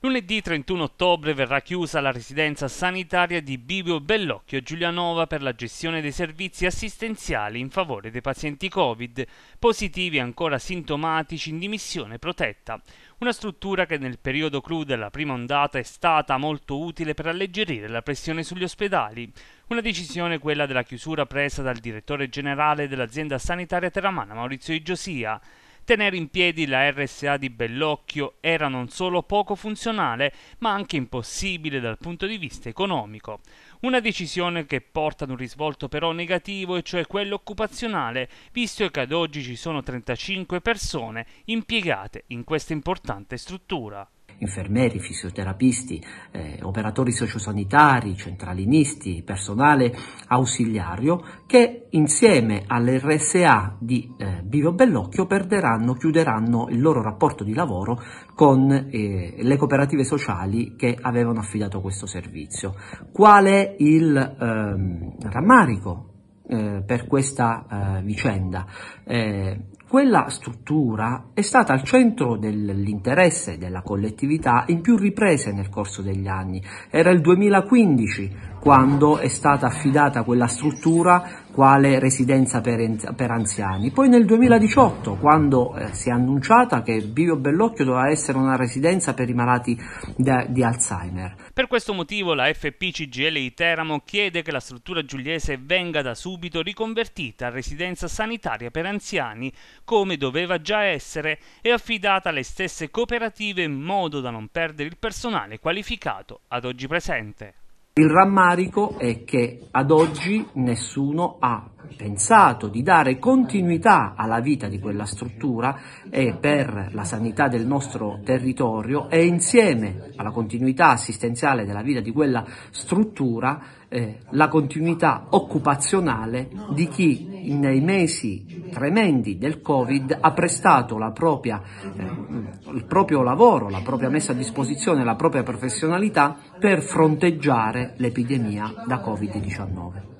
Lunedì 31 ottobre verrà chiusa la residenza sanitaria di Bibio Bellocchio a Giulianova per la gestione dei servizi assistenziali in favore dei pazienti Covid, positivi ancora sintomatici in dimissione protetta. Una struttura che nel periodo clou della prima ondata è stata molto utile per alleggerire la pressione sugli ospedali. Una decisione quella della chiusura presa dal direttore generale dell'azienda sanitaria teramana Maurizio Igiosia. Tenere in piedi la RSA di Bellocchio era non solo poco funzionale, ma anche impossibile dal punto di vista economico. Una decisione che porta ad un risvolto però negativo, e cioè quello occupazionale, visto che ad oggi ci sono 35 persone impiegate in questa importante struttura infermieri, fisioterapisti, eh, operatori sociosanitari, centralinisti, personale ausiliario, che insieme all'RSA di eh, Bivio Bellocchio perderanno, chiuderanno il loro rapporto di lavoro con eh, le cooperative sociali che avevano affidato questo servizio. Qual è il ehm, rammarico eh, per questa eh, vicenda. Eh, quella struttura è stata al centro dell'interesse della collettività in più riprese nel corso degli anni. Era il 2015 quando è stata affidata quella struttura quale residenza per, per anziani. Poi nel 2018, quando eh, si è annunciata che Bivio Bellocchio doveva essere una residenza per i malati de, di Alzheimer. Per questo motivo la FPCGL di Teramo chiede che la struttura giuliese venga da subito riconvertita a residenza sanitaria per anziani, come doveva già essere, e affidata alle stesse cooperative in modo da non perdere il personale qualificato ad oggi presente. Il rammarico è che ad oggi nessuno ha pensato di dare continuità alla vita di quella struttura e per la sanità del nostro territorio e insieme alla continuità assistenziale della vita di quella struttura eh, la continuità occupazionale di chi nei mesi tremendi del Covid ha prestato propria, eh, il proprio lavoro, la propria messa a disposizione, la propria professionalità per fronteggiare l'epidemia da Covid-19.